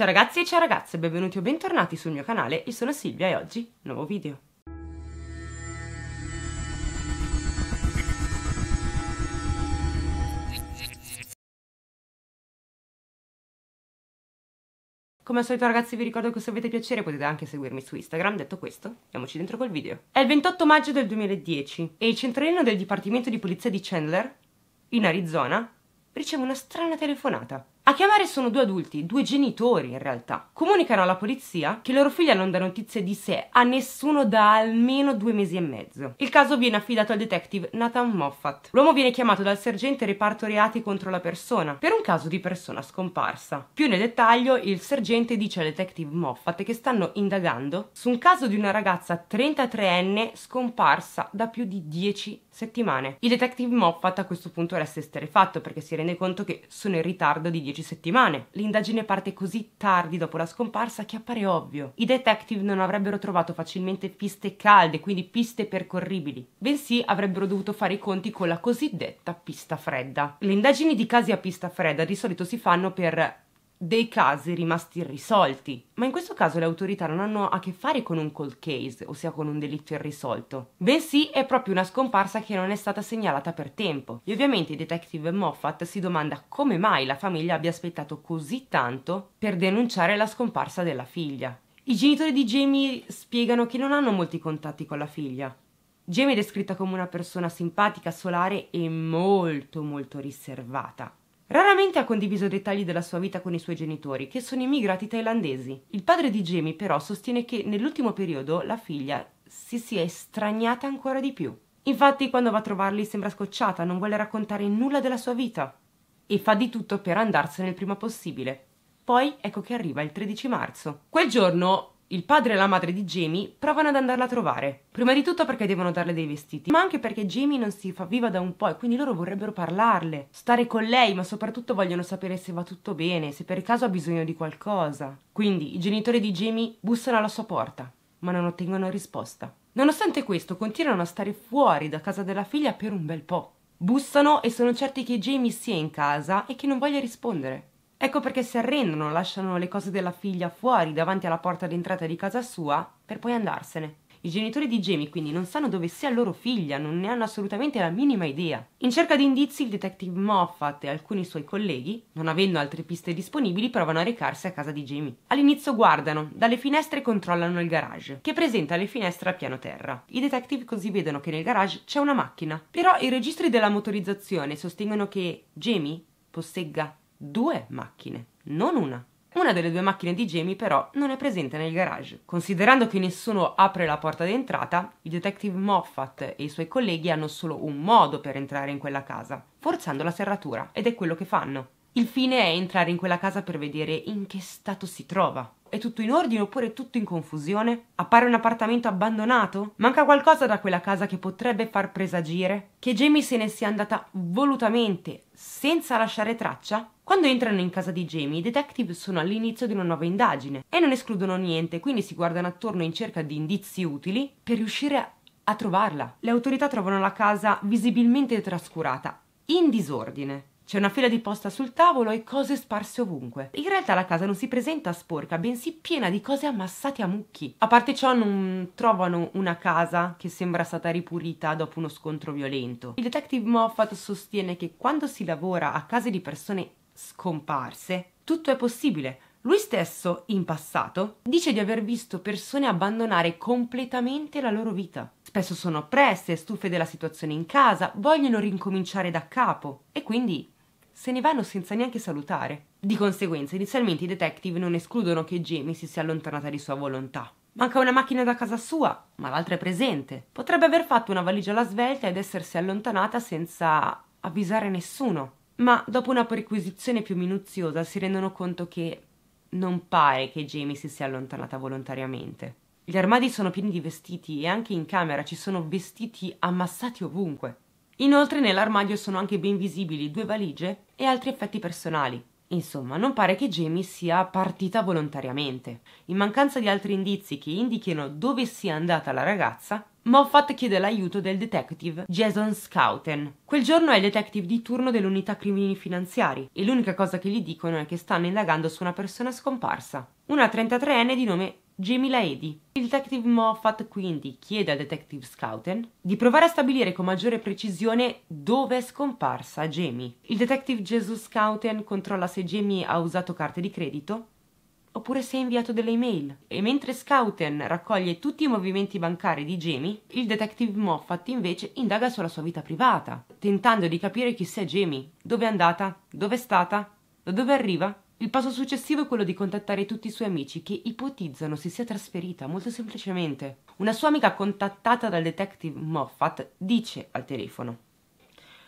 Ciao ragazzi e ciao ragazze, benvenuti o bentornati sul mio canale, io sono Silvia e oggi nuovo video. Come al solito ragazzi vi ricordo che se avete piacere potete anche seguirmi su Instagram, detto questo, andiamoci dentro col video. È il 28 maggio del 2010 e il centralino del Dipartimento di Polizia di Chandler, in Arizona, riceve una strana telefonata. A chiamare sono due adulti, due genitori in realtà. Comunicano alla polizia che loro figlia non dà notizie di sé a nessuno da almeno due mesi e mezzo. Il caso viene affidato al detective Nathan Moffat. L'uomo viene chiamato dal sergente reparto reati contro la persona per un caso di persona scomparsa. Più nel dettaglio, il sergente dice al detective Moffat che stanno indagando su un caso di una ragazza 33enne scomparsa da più di 10 settimane. Il detective Moffat a questo punto resta esterefatto perché si rende conto che sono in ritardo di 10 12 settimane. L'indagine parte così tardi dopo la scomparsa che appare ovvio. I detective non avrebbero trovato facilmente piste calde, quindi piste percorribili, bensì avrebbero dovuto fare i conti con la cosiddetta pista fredda. Le indagini di casi a pista fredda di solito si fanno per dei casi rimasti irrisolti, ma in questo caso le autorità non hanno a che fare con un cold case, ossia con un delitto irrisolto, bensì è proprio una scomparsa che non è stata segnalata per tempo. E ovviamente il detective Moffat si domanda come mai la famiglia abbia aspettato così tanto per denunciare la scomparsa della figlia. I genitori di Jamie spiegano che non hanno molti contatti con la figlia. Jamie è descritta come una persona simpatica, solare e molto molto riservata Raramente ha condiviso dettagli della sua vita con i suoi genitori, che sono immigrati thailandesi. Il padre di Jamie però sostiene che nell'ultimo periodo la figlia si sia estraniata ancora di più. Infatti quando va a trovarli sembra scocciata, non vuole raccontare nulla della sua vita e fa di tutto per andarsene il prima possibile. Poi ecco che arriva il 13 marzo. Quel giorno il padre e la madre di Jamie provano ad andarla a trovare, prima di tutto perché devono darle dei vestiti, ma anche perché Jamie non si fa viva da un po' e quindi loro vorrebbero parlarle, stare con lei, ma soprattutto vogliono sapere se va tutto bene, se per caso ha bisogno di qualcosa. Quindi i genitori di Jamie bussano alla sua porta, ma non ottengono risposta. Nonostante questo, continuano a stare fuori da casa della figlia per un bel po'. Bussano e sono certi che Jamie sia in casa e che non voglia rispondere. Ecco perché si arrendono, lasciano le cose della figlia fuori, davanti alla porta d'entrata di casa sua, per poi andarsene. I genitori di Jamie quindi non sanno dove sia loro figlia, non ne hanno assolutamente la minima idea. In cerca di indizi, il detective Moffat e alcuni suoi colleghi, non avendo altre piste disponibili, provano a recarsi a casa di Jamie. All'inizio guardano, dalle finestre controllano il garage, che presenta le finestre a piano terra. I detective così vedono che nel garage c'è una macchina. Però i registri della motorizzazione sostengono che Jamie possegga due macchine, non una. Una delle due macchine di Jamie però non è presente nel garage. Considerando che nessuno apre la porta d'entrata, il detective Moffat e i suoi colleghi hanno solo un modo per entrare in quella casa, forzando la serratura, ed è quello che fanno. Il fine è entrare in quella casa per vedere in che stato si trova. È tutto in ordine oppure è tutto in confusione? Appare un appartamento abbandonato? Manca qualcosa da quella casa che potrebbe far presagire? Che Jamie se ne sia andata volutamente, senza lasciare traccia? Quando entrano in casa di Jamie, i detective sono all'inizio di una nuova indagine e non escludono niente, quindi si guardano attorno in cerca di indizi utili per riuscire a a trovarla. Le autorità trovano la casa visibilmente trascurata, in disordine. C'è una fila di posta sul tavolo e cose sparse ovunque. In realtà la casa non si presenta sporca, bensì piena di cose ammassate a mucchi. A parte ciò non trovano una casa che sembra stata ripulita dopo uno scontro violento. Il detective Moffat sostiene che quando si lavora a case di persone scomparse, tutto è possibile, lui stesso, in passato, dice di aver visto persone abbandonare completamente la loro vita. Spesso sono oppresse, stufe della situazione in casa, vogliono rincominciare da capo e quindi se ne vanno senza neanche salutare. Di conseguenza, inizialmente i detective non escludono che Jamie si sia allontanata di sua volontà. Manca una macchina da casa sua, ma l'altra è presente. Potrebbe aver fatto una valigia alla svelta ed essersi allontanata senza avvisare nessuno. Ma dopo una perquisizione più minuziosa si rendono conto che non pare che Jamie si sia allontanata volontariamente. Gli armadi sono pieni di vestiti e anche in camera ci sono vestiti ammassati ovunque. Inoltre nell'armadio sono anche ben visibili due valigie e altri effetti personali. Insomma, non pare che Jamie sia partita volontariamente. In mancanza di altri indizi che indichino dove sia andata la ragazza, Moffat chiede l'aiuto del detective Jason Scouten. Quel giorno è il detective di turno dell'unità crimini finanziari e l'unica cosa che gli dicono è che stanno indagando su una persona scomparsa, una 33enne di nome Jamie Laedi. Il detective Moffat quindi chiede al detective Scouten di provare a stabilire con maggiore precisione dove è scomparsa Jamie. Il detective Jesus Scouten controlla se Jamie ha usato carte di credito oppure se ha inviato delle email. E mentre Scouten raccoglie tutti i movimenti bancari di Jamie, il detective Moffat invece indaga sulla sua vita privata, tentando di capire chi sia Jamie, dove è andata, dove è stata, da dove arriva il passo successivo è quello di contattare tutti i suoi amici che ipotizzano si sia trasferita molto semplicemente. Una sua amica contattata dal detective Moffat dice al telefono: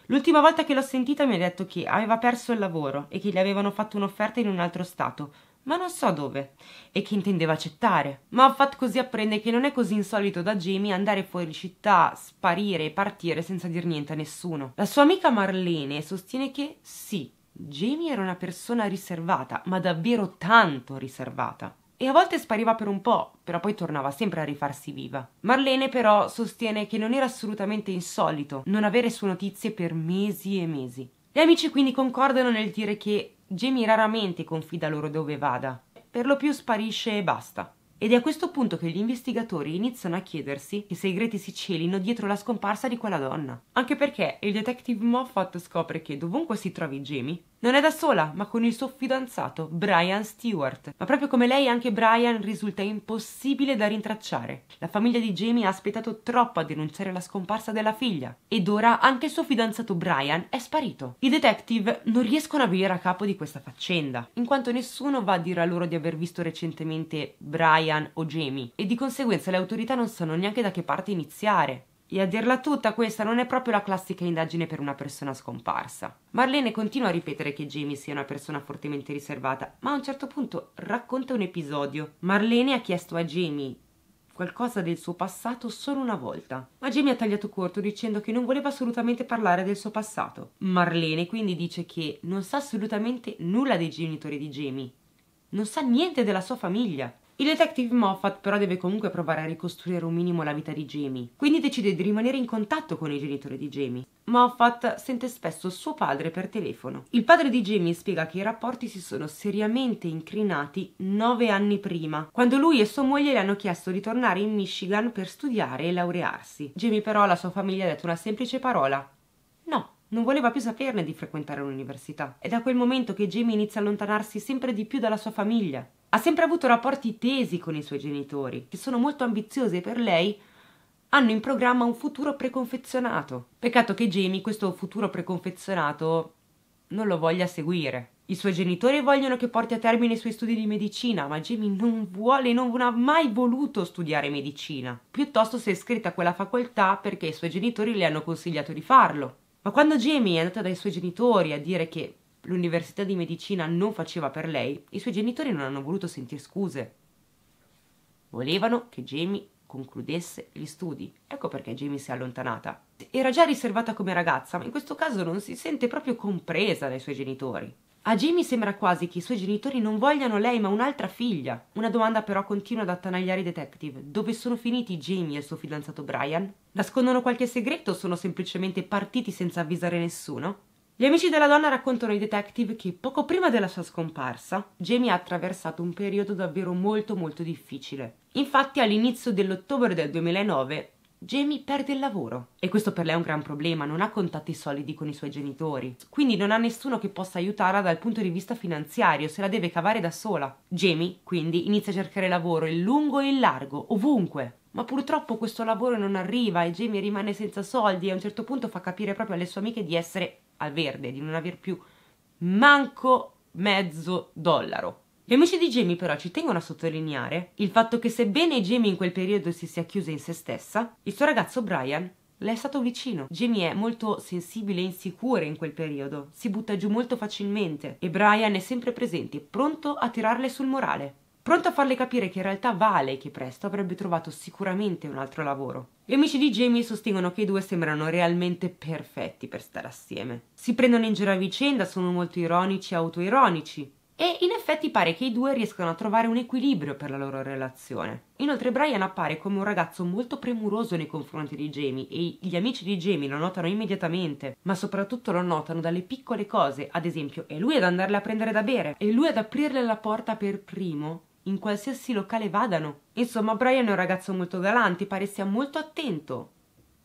L'ultima volta che l'ho sentita mi ha detto che aveva perso il lavoro e che gli avevano fatto un'offerta in un altro stato, ma non so dove, e che intendeva accettare. Moffat così apprende che non è così insolito da Jamie andare fuori città, sparire e partire senza dir niente a nessuno. La sua amica Marlene sostiene che sì, Jamie era una persona riservata, ma davvero tanto riservata. E a volte spariva per un po', però poi tornava sempre a rifarsi viva. Marlene però sostiene che non era assolutamente insolito non avere sue notizie per mesi e mesi. Gli amici quindi concordano nel dire che Jamie raramente confida loro dove vada, per lo più sparisce e basta. Ed è a questo punto che gli investigatori iniziano a chiedersi che segreti si celino dietro la scomparsa di quella donna. Anche perché il detective Moffat scopre che dovunque si trovi Jamie, non è da sola, ma con il suo fidanzato, Brian Stewart. Ma proprio come lei, anche Brian risulta impossibile da rintracciare. La famiglia di Jamie ha aspettato troppo a denunciare la scomparsa della figlia. Ed ora anche il suo fidanzato Brian è sparito. I detective non riescono a venire a capo di questa faccenda, in quanto nessuno va a dire a loro di aver visto recentemente Brian o Jamie, e di conseguenza le autorità non sanno neanche da che parte iniziare. E a dirla tutta, questa non è proprio la classica indagine per una persona scomparsa. Marlene continua a ripetere che Jamie sia una persona fortemente riservata, ma a un certo punto racconta un episodio. Marlene ha chiesto a Jamie qualcosa del suo passato solo una volta. Ma Jamie ha tagliato corto dicendo che non voleva assolutamente parlare del suo passato. Marlene quindi dice che non sa assolutamente nulla dei genitori di Jamie. Non sa niente della sua famiglia. Il detective Moffat però deve comunque provare a ricostruire un minimo la vita di Jamie, quindi decide di rimanere in contatto con i genitori di Jamie. Moffat sente spesso suo padre per telefono. Il padre di Jamie spiega che i rapporti si sono seriamente incrinati nove anni prima, quando lui e sua moglie le hanno chiesto di tornare in Michigan per studiare e laurearsi. Jamie però alla sua famiglia ha detto una semplice parola. No. Non voleva più saperne di frequentare l'università. È da quel momento che Jamie inizia a allontanarsi sempre di più dalla sua famiglia. Ha sempre avuto rapporti tesi con i suoi genitori, che sono molto ambiziosi per lei hanno in programma un futuro preconfezionato. Peccato che Jamie questo futuro preconfezionato non lo voglia seguire. I suoi genitori vogliono che porti a termine i suoi studi di medicina, ma Jamie non vuole, non ha mai voluto studiare medicina. Piuttosto si è iscritta a quella facoltà perché i suoi genitori le hanno consigliato di farlo. Ma quando Jamie è andata dai suoi genitori a dire che l'università di medicina non faceva per lei, i suoi genitori non hanno voluto sentire scuse. Volevano che Jamie concludesse gli studi. Ecco perché Jamie si è allontanata. Era già riservata come ragazza, ma in questo caso non si sente proprio compresa dai suoi genitori. A Jamie sembra quasi che i suoi genitori non vogliano lei ma un'altra figlia. Una domanda però continua ad attanagliare i detective. Dove sono finiti Jamie e il suo fidanzato Brian? Nascondono qualche segreto o sono semplicemente partiti senza avvisare nessuno? Gli amici della donna raccontano ai detective che poco prima della sua scomparsa, Jamie ha attraversato un periodo davvero molto molto difficile. Infatti all'inizio dell'ottobre del 2009 Jamie perde il lavoro e questo per lei è un gran problema, non ha contatti solidi con i suoi genitori, quindi non ha nessuno che possa aiutarla dal punto di vista finanziario, se la deve cavare da sola. Jamie, quindi, inizia a cercare lavoro in lungo e in largo, ovunque, ma purtroppo questo lavoro non arriva e Jamie rimane senza soldi e a un certo punto fa capire proprio alle sue amiche di essere al verde, di non aver più manco mezzo dollaro. Gli amici di Jamie però ci tengono a sottolineare il fatto che sebbene Jamie in quel periodo si sia chiusa in se stessa, il suo ragazzo Brian le è stato vicino. Jamie è molto sensibile e insicura in quel periodo, si butta giù molto facilmente e Brian è sempre presente, pronto a tirarle sul morale pronto a farle capire che in realtà Vale e che presto avrebbe trovato sicuramente un altro lavoro. Gli amici di Jamie sostengono che i due sembrano realmente perfetti per stare assieme. Si prendono in giro a vicenda, sono molto ironici e autoironici. E in effetti pare che i due riescano a trovare un equilibrio per la loro relazione. Inoltre Brian appare come un ragazzo molto premuroso nei confronti di Jamie e gli amici di Jamie lo notano immediatamente, ma soprattutto lo notano dalle piccole cose, ad esempio è lui ad andarle a prendere da bere, è lui ad aprirle la porta per primo in qualsiasi locale vadano. Insomma, Brian è un ragazzo molto galante, pare sia molto attento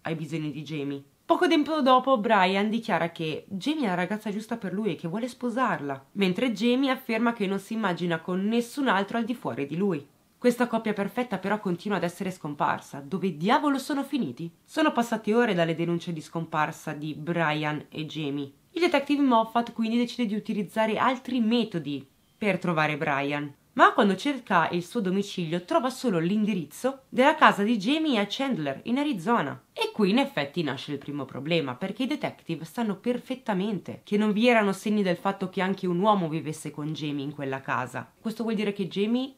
ai bisogni di Jamie. Poco tempo dopo Brian dichiara che Jamie è la ragazza giusta per lui e che vuole sposarla, mentre Jamie afferma che non si immagina con nessun altro al di fuori di lui. Questa coppia perfetta però continua ad essere scomparsa. Dove diavolo sono finiti? Sono passate ore dalle denunce di scomparsa di Brian e Jamie. Il detective Moffat quindi decide di utilizzare altri metodi per trovare Brian ma quando cerca il suo domicilio trova solo l'indirizzo della casa di Jamie a Chandler, in Arizona. E qui in effetti nasce il primo problema, perché i detective sanno perfettamente che non vi erano segni del fatto che anche un uomo vivesse con Jamie in quella casa. Questo vuol dire che Jamie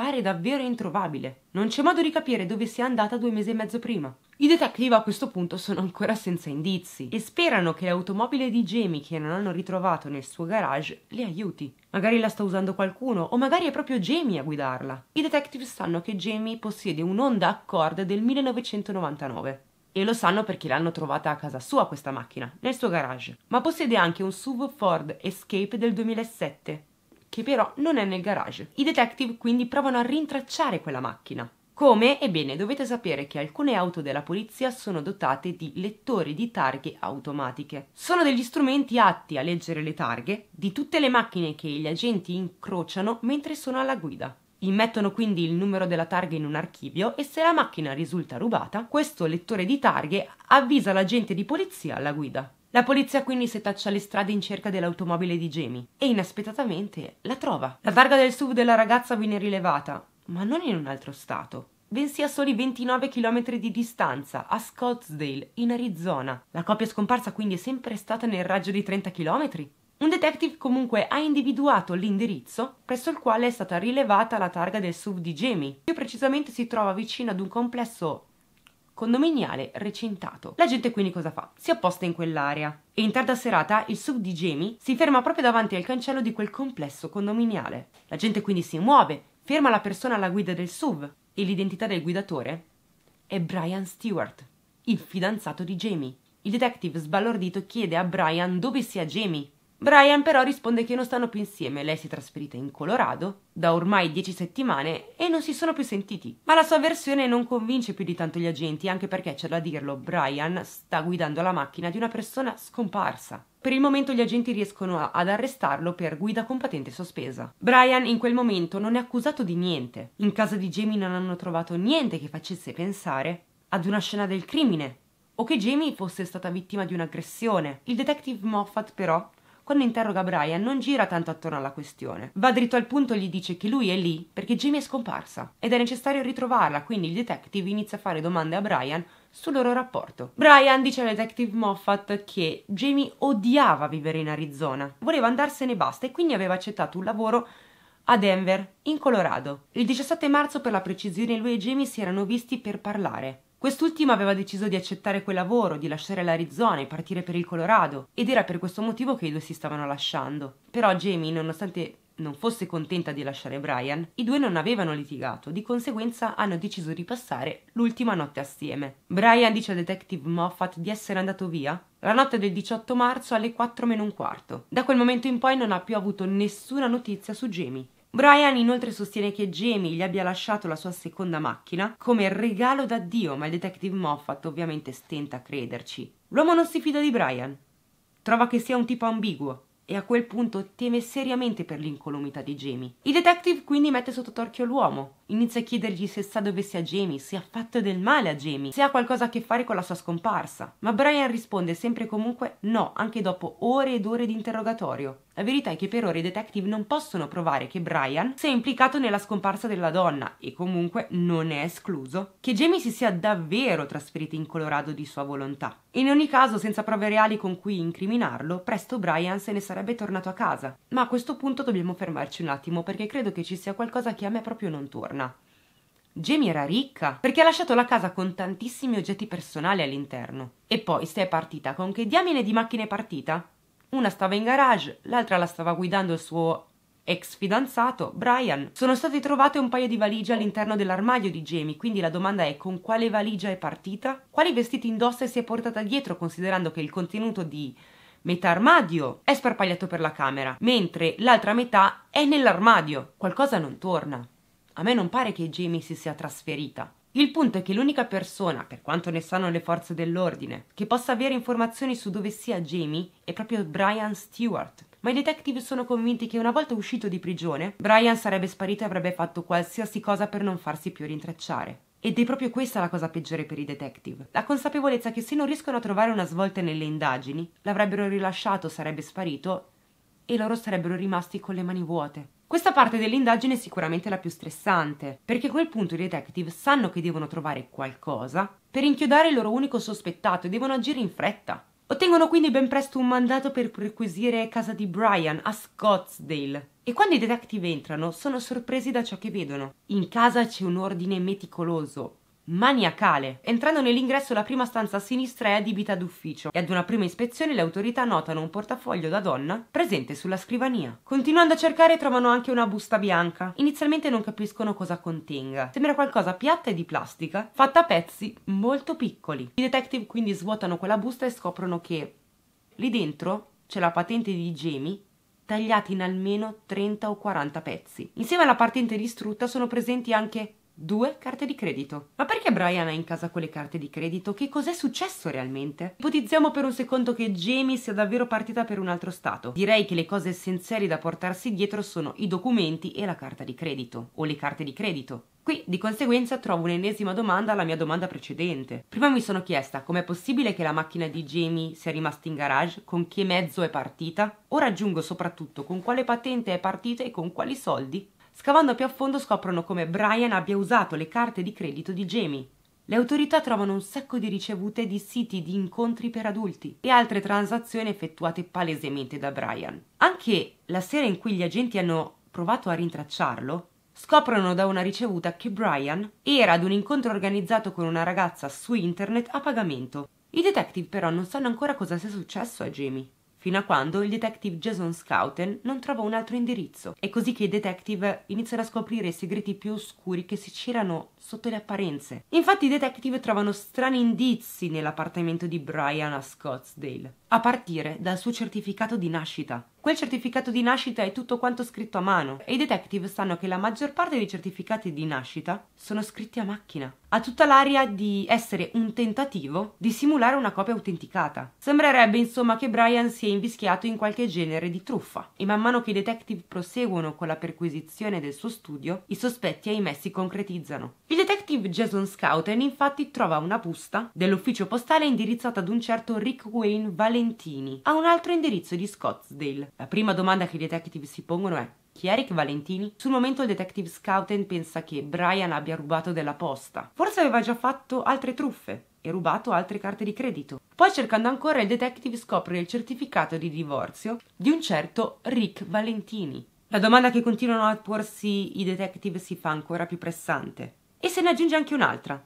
Pare davvero introvabile. Non c'è modo di capire dove sia andata due mesi e mezzo prima. I detective a questo punto sono ancora senza indizi e sperano che l'automobile di Jamie che non hanno ritrovato nel suo garage li aiuti. Magari la sta usando qualcuno o magari è proprio Jamie a guidarla. I detective sanno che Jamie possiede un Honda Accord del 1999 e lo sanno perché l'hanno trovata a casa sua questa macchina, nel suo garage, ma possiede anche un SUV Ford Escape del 2007 che però non è nel garage. I detective quindi provano a rintracciare quella macchina. Come? Ebbene, dovete sapere che alcune auto della polizia sono dotate di lettori di targhe automatiche. Sono degli strumenti atti a leggere le targhe di tutte le macchine che gli agenti incrociano mentre sono alla guida. Immettono quindi il numero della targa in un archivio e se la macchina risulta rubata, questo lettore di targhe avvisa l'agente di polizia alla guida. La polizia quindi setaccia le strade in cerca dell'automobile di Jamie e inaspettatamente la trova. La targa del SUV della ragazza viene rilevata, ma non in un altro stato, bensì a soli 29 km di distanza, a Scottsdale, in Arizona. La coppia scomparsa quindi è sempre stata nel raggio di 30 km. Un detective comunque ha individuato l'indirizzo presso il quale è stata rilevata la targa del SUV di Jamie. Più precisamente si trova vicino ad un complesso condominiale recintato. La gente quindi cosa fa? Si apposta in quell'area. E in tarda serata il sub di Jamie si ferma proprio davanti al cancello di quel complesso condominiale. La gente quindi si muove, ferma la persona alla guida del sub e l'identità del guidatore è Brian Stewart, il fidanzato di Jamie. Il detective sbalordito chiede a Brian dove sia Jamie Brian però risponde che non stanno più insieme, lei si è trasferita in Colorado da ormai dieci settimane e non si sono più sentiti. Ma la sua versione non convince più di tanto gli agenti, anche perché c'è da dirlo, Brian sta guidando la macchina di una persona scomparsa. Per il momento gli agenti riescono a, ad arrestarlo per guida con patente sospesa. Brian in quel momento non è accusato di niente. In casa di Jamie non hanno trovato niente che facesse pensare ad una scena del crimine o che Jamie fosse stata vittima di un'aggressione. Il detective Moffat però quando interroga Brian non gira tanto attorno alla questione. Va dritto al punto e gli dice che lui è lì perché Jamie è scomparsa ed è necessario ritrovarla, quindi il detective inizia a fare domande a Brian sul loro rapporto. Brian dice al detective Moffat che Jamie odiava vivere in Arizona, voleva andarsene e basta e quindi aveva accettato un lavoro a Denver, in Colorado. Il 17 marzo per la precisione lui e Jamie si erano visti per parlare. Quest'ultima aveva deciso di accettare quel lavoro, di lasciare l'Arizona e partire per il Colorado, ed era per questo motivo che i due si stavano lasciando. Però Jamie, nonostante non fosse contenta di lasciare Brian, i due non avevano litigato, di conseguenza hanno deciso di passare l'ultima notte assieme. Brian dice al Detective Moffat di essere andato via la notte del 18 marzo alle 4 meno un quarto. Da quel momento in poi non ha più avuto nessuna notizia su Jamie Brian inoltre sostiene che Jamie gli abbia lasciato la sua seconda macchina come regalo da Dio, ma il detective Moffat ovviamente stenta a crederci. L'uomo non si fida di Brian, trova che sia un tipo ambiguo e a quel punto teme seriamente per l'incolumità di Jamie. Il detective quindi mette sotto torchio l'uomo, Inizia a chiedergli se sa dove sia Jamie, se ha fatto del male a Jamie, se ha qualcosa a che fare con la sua scomparsa. Ma Brian risponde sempre e comunque no, anche dopo ore ed ore di interrogatorio. La verità è che per ora i detective non possono provare che Brian sia implicato nella scomparsa della donna e comunque non è escluso che Jamie si sia davvero trasferito in Colorado di sua volontà. In ogni caso, senza prove reali con cui incriminarlo, presto Brian se ne sarebbe tornato a casa. Ma a questo punto dobbiamo fermarci un attimo perché credo che ci sia qualcosa che a me proprio non torna torna. Jamie era ricca perché ha lasciato la casa con tantissimi oggetti personali all'interno. E poi se è partita con che diamine di macchine è partita? Una stava in garage, l'altra la stava guidando il suo ex fidanzato, Brian. Sono state trovate un paio di valigie all'interno dell'armadio di Jamie, quindi la domanda è con quale valigia è partita? Quali vestiti indossa e si è portata dietro considerando che il contenuto di metà armadio è sparpagliato per la camera, mentre l'altra metà è nell'armadio. Qualcosa non torna. A me non pare che Jamie si sia trasferita. Il punto è che l'unica persona, per quanto ne sanno le forze dell'ordine, che possa avere informazioni su dove sia Jamie è proprio Brian Stewart. Ma i detective sono convinti che una volta uscito di prigione, Brian sarebbe sparito e avrebbe fatto qualsiasi cosa per non farsi più rintracciare. Ed è proprio questa la cosa peggiore per i detective. La consapevolezza che se non riescono a trovare una svolta nelle indagini, l'avrebbero rilasciato, sarebbe sparito e loro sarebbero rimasti con le mani vuote. Questa parte dell'indagine è sicuramente la più stressante, perché a quel punto i detective sanno che devono trovare qualcosa per inchiodare il loro unico sospettato e devono agire in fretta. Ottengono quindi ben presto un mandato per perquisire casa di Brian a Scottsdale. E quando i detective entrano sono sorpresi da ciò che vedono. In casa c'è un ordine meticoloso, maniacale. Entrando nell'ingresso la prima stanza a sinistra è adibita ad ufficio e ad una prima ispezione le autorità notano un portafoglio da donna presente sulla scrivania. Continuando a cercare trovano anche una busta bianca. Inizialmente non capiscono cosa contenga. Sembra qualcosa piatta e di plastica, fatta a pezzi molto piccoli. I detective quindi svuotano quella busta e scoprono che lì dentro c'è la patente di Jamie tagliati in almeno 30 o 40 pezzi. Insieme alla patente distrutta sono presenti anche Due carte di credito. Ma perché Brian ha in casa quelle carte di credito? Che cos'è successo realmente? Ipotizziamo per un secondo che Jamie sia davvero partita per un altro stato. Direi che le cose essenziali da portarsi dietro sono i documenti e la carta di credito. O le carte di credito. Qui di conseguenza trovo un'ennesima domanda alla mia domanda precedente. Prima mi sono chiesta com'è possibile che la macchina di Jamie sia rimasta in garage, con che mezzo è partita. Ora aggiungo soprattutto con quale patente è partita e con quali soldi Scavando più a fondo scoprono come Brian abbia usato le carte di credito di Jamie. Le autorità trovano un sacco di ricevute di siti di incontri per adulti e altre transazioni effettuate palesemente da Brian. Anche la sera in cui gli agenti hanno provato a rintracciarlo, scoprono da una ricevuta che Brian era ad un incontro organizzato con una ragazza su internet a pagamento. I detective però non sanno ancora cosa sia successo a Jamie fino a quando il detective Jason Scouten non trova un altro indirizzo. È così che i detective iniziano a scoprire i segreti più oscuri che si celano sotto le apparenze. Infatti i detective trovano strani indizi nell'appartamento di Brian a Scottsdale, a partire dal suo certificato di nascita. Quel certificato di nascita è tutto quanto scritto a mano e i detective sanno che la maggior parte dei certificati di nascita sono scritti a macchina. Ha tutta l'aria di essere un tentativo di simulare una copia autenticata. Sembrerebbe insomma che Brian sia invischiato in qualche genere di truffa e man mano che i detective proseguono con la perquisizione del suo studio, i sospetti ahimè si concretizzano. Il detective Jason Scouten infatti trova una busta dell'ufficio postale indirizzata ad un certo Rick Wayne Valentini a un altro indirizzo di Scottsdale la prima domanda che i detective si pongono è chi è Eric Valentini? Sul momento il detective Scouten pensa che Brian abbia rubato della posta. Forse aveva già fatto altre truffe e rubato altre carte di credito. Poi cercando ancora il detective scopre il certificato di divorzio di un certo Rick Valentini. La domanda che continuano a porsi i detective si fa ancora più pressante. E se ne aggiunge anche un'altra.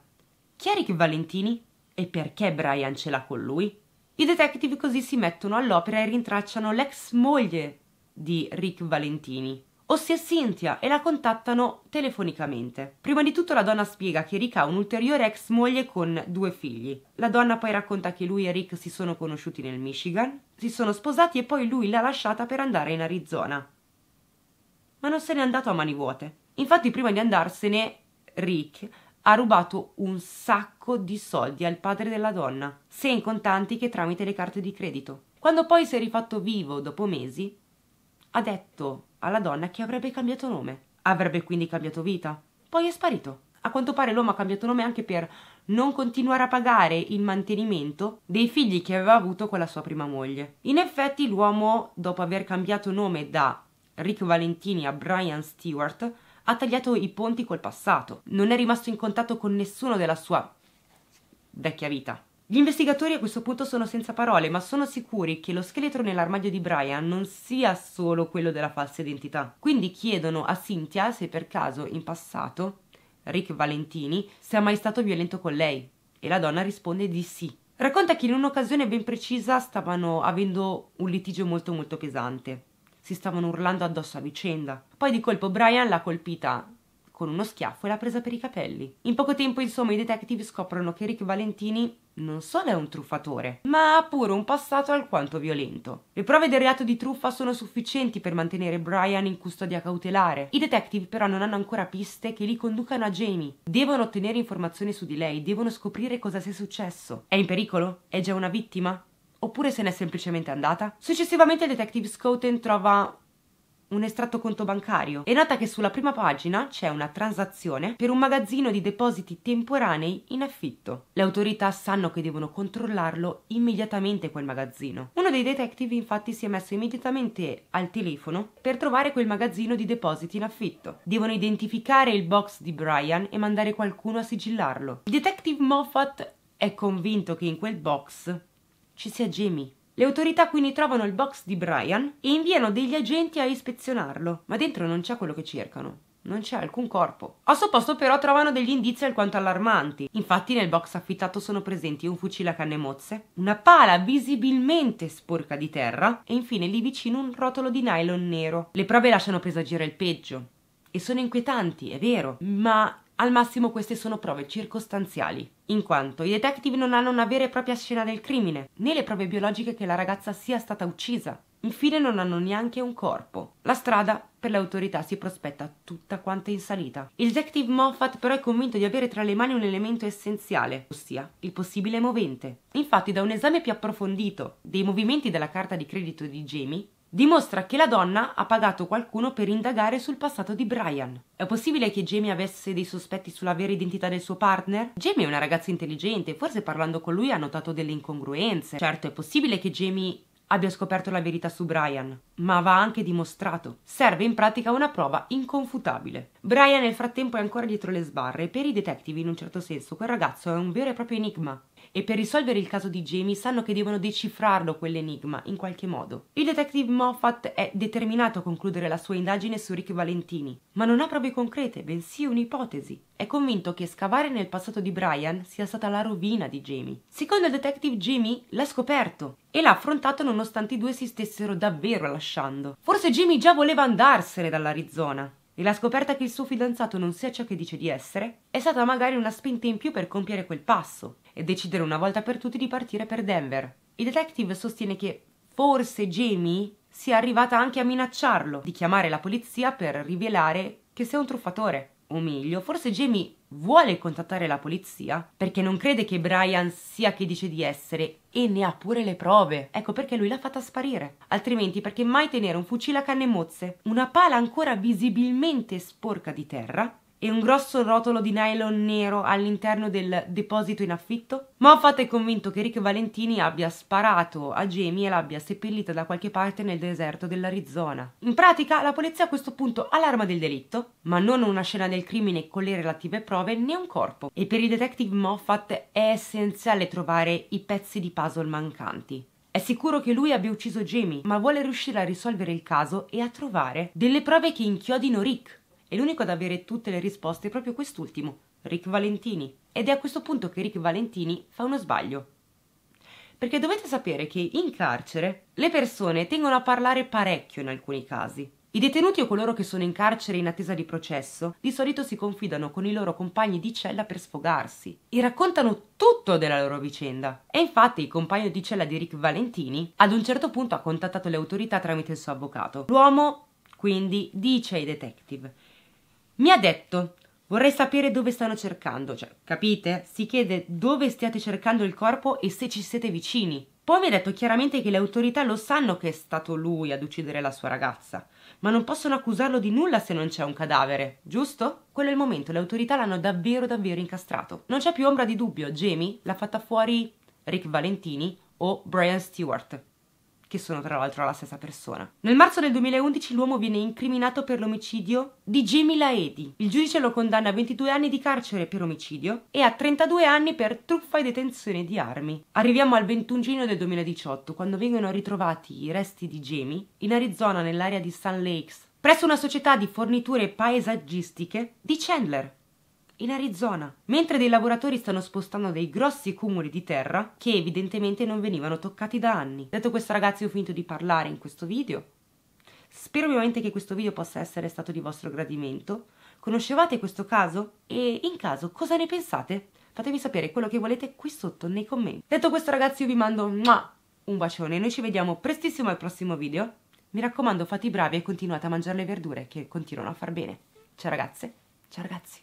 Chi è Rick Valentini? E perché Brian ce l'ha con lui? I detective così si mettono all'opera e rintracciano l'ex moglie di Rick Valentini, ossia Cynthia, e la contattano telefonicamente. Prima di tutto la donna spiega che Rick ha un'ulteriore ex moglie con due figli. La donna poi racconta che lui e Rick si sono conosciuti nel Michigan, si sono sposati e poi lui l'ha lasciata per andare in Arizona. Ma non se n'è andato a mani vuote. Infatti prima di andarsene, Rick ha rubato un sacco di soldi al padre della donna, sia in contanti che tramite le carte di credito. Quando poi si è rifatto vivo dopo mesi, ha detto alla donna che avrebbe cambiato nome. Avrebbe quindi cambiato vita. Poi è sparito. A quanto pare l'uomo ha cambiato nome anche per non continuare a pagare il mantenimento dei figli che aveva avuto con la sua prima moglie. In effetti l'uomo, dopo aver cambiato nome da Rick Valentini a Brian Stewart, ha tagliato i ponti col passato, non è rimasto in contatto con nessuno della sua vecchia vita. Gli investigatori a questo punto sono senza parole, ma sono sicuri che lo scheletro nell'armadio di Brian non sia solo quello della falsa identità. Quindi chiedono a Cynthia se per caso in passato Rick Valentini sia mai stato violento con lei e la donna risponde di sì. Racconta che in un'occasione ben precisa stavano avendo un litigio molto molto pesante si stavano urlando addosso a vicenda. Poi di colpo Brian l'ha colpita con uno schiaffo e l'ha presa per i capelli. In poco tempo, insomma, i detective scoprono che Rick Valentini non solo è un truffatore, ma ha pure un passato alquanto violento. Le prove del reato di truffa sono sufficienti per mantenere Brian in custodia cautelare. I detective però non hanno ancora piste che li conducano a Jamie. Devono ottenere informazioni su di lei, devono scoprire cosa sia successo. È in pericolo? È già una vittima? oppure se n'è semplicemente andata. Successivamente Detective Scouten trova un estratto conto bancario e nota che sulla prima pagina c'è una transazione per un magazzino di depositi temporanei in affitto. Le autorità sanno che devono controllarlo immediatamente quel magazzino. Uno dei detective infatti si è messo immediatamente al telefono per trovare quel magazzino di depositi in affitto. Devono identificare il box di Brian e mandare qualcuno a sigillarlo. Il detective Moffat è convinto che in quel box ci sia Jamie. Le autorità quindi trovano il box di Brian e inviano degli agenti a ispezionarlo, ma dentro non c'è quello che cercano. Non c'è alcun corpo. A suo posto però trovano degli indizi alquanto allarmanti. Infatti nel box affittato sono presenti un fucile a canne mozze, una pala visibilmente sporca di terra e infine lì vicino un rotolo di nylon nero. Le prove lasciano presagire il peggio. E sono inquietanti, è vero, ma al massimo queste sono prove circostanziali, in quanto i detective non hanno una vera e propria scena del crimine, né le prove biologiche che la ragazza sia stata uccisa. Infine non hanno neanche un corpo. La strada per le autorità si prospetta tutta quanta in salita. Il detective Moffat però è convinto di avere tra le mani un elemento essenziale, ossia il possibile movente. Infatti da un esame più approfondito dei movimenti della carta di credito di Jamie, dimostra che la donna ha pagato qualcuno per indagare sul passato di Brian. È possibile che Jamie avesse dei sospetti sulla vera identità del suo partner? Jamie è una ragazza intelligente, forse parlando con lui ha notato delle incongruenze. Certo, è possibile che Jamie abbia scoperto la verità su Brian, ma va anche dimostrato. Serve in pratica una prova inconfutabile. Brian nel frattempo è ancora dietro le sbarre e per i detective in un certo senso quel ragazzo è un vero e proprio enigma e per risolvere il caso di Jamie sanno che devono decifrarlo quell'enigma in qualche modo. Il detective Moffat è determinato a concludere la sua indagine su Rick Valentini, ma non ha prove concrete, bensì un'ipotesi. È convinto che scavare nel passato di Brian sia stata la rovina di Jamie. Secondo il detective Jamie l'ha scoperto e l'ha affrontato nonostante i due si stessero davvero lasciando. Forse Jamie già voleva andarsene dall'Arizona e la scoperta che il suo fidanzato non sia ciò che dice di essere è stata magari una spinta in più per compiere quel passo e decidere una volta per tutti di partire per Denver. Il detective sostiene che forse Jamie sia arrivata anche a minacciarlo di chiamare la polizia per rivelare che sia un truffatore o meglio, forse Jamie vuole contattare la polizia perché non crede che Brian sia chi dice di essere e ne ha pure le prove. Ecco perché lui l'ha fatta sparire. Altrimenti perché mai tenere un fucile a canne mozze, una pala ancora visibilmente sporca di terra e un grosso rotolo di nylon nero all'interno del deposito in affitto? Moffat è convinto che Rick Valentini abbia sparato a Jamie e l'abbia seppellita da qualche parte nel deserto dell'Arizona. In pratica, la polizia a questo punto ha l'arma del delitto, ma non una scena del crimine con le relative prove né un corpo. E per il detective Moffat è essenziale trovare i pezzi di puzzle mancanti. È sicuro che lui abbia ucciso Jamie, ma vuole riuscire a risolvere il caso e a trovare delle prove che inchiodino Rick. E l'unico ad avere tutte le risposte è proprio quest'ultimo, Rick Valentini. Ed è a questo punto che Rick Valentini fa uno sbaglio. Perché dovete sapere che in carcere le persone tengono a parlare parecchio in alcuni casi. I detenuti o coloro che sono in carcere in attesa di processo di solito si confidano con i loro compagni di cella per sfogarsi e raccontano tutto della loro vicenda. E infatti il compagno di cella di Rick Valentini ad un certo punto ha contattato le autorità tramite il suo avvocato. L'uomo quindi dice ai detective mi ha detto, vorrei sapere dove stanno cercando, cioè, capite? Si chiede dove stiate cercando il corpo e se ci siete vicini. Poi mi ha detto chiaramente che le autorità lo sanno che è stato lui ad uccidere la sua ragazza, ma non possono accusarlo di nulla se non c'è un cadavere, giusto? Quello è il momento, le autorità l'hanno davvero davvero incastrato. Non c'è più ombra di dubbio, Jamie l'ha fatta fuori Rick Valentini o Brian Stewart che sono tra l'altro la stessa persona. Nel marzo del 2011 l'uomo viene incriminato per l'omicidio di Jamie Laedi. Il giudice lo condanna a 22 anni di carcere per omicidio e a 32 anni per truffa e detenzione di armi. Arriviamo al 21 giugno del 2018, quando vengono ritrovati i resti di Jamie in Arizona nell'area di Sun Lakes, presso una società di forniture paesaggistiche di Chandler, in Arizona, mentre dei lavoratori stanno spostando dei grossi cumuli di terra che evidentemente non venivano toccati da anni. Detto questo ragazzi ho finito di parlare in questo video. Spero ovviamente che questo video possa essere stato di vostro gradimento. Conoscevate questo caso? E in caso cosa ne pensate? Fatemi sapere quello che volete qui sotto nei commenti. Detto questo ragazzi io vi mando un bacione, noi ci vediamo prestissimo al prossimo video. Mi raccomando fate i bravi e continuate a mangiare le verdure che continuano a far bene. Ciao ragazze, ciao ragazzi.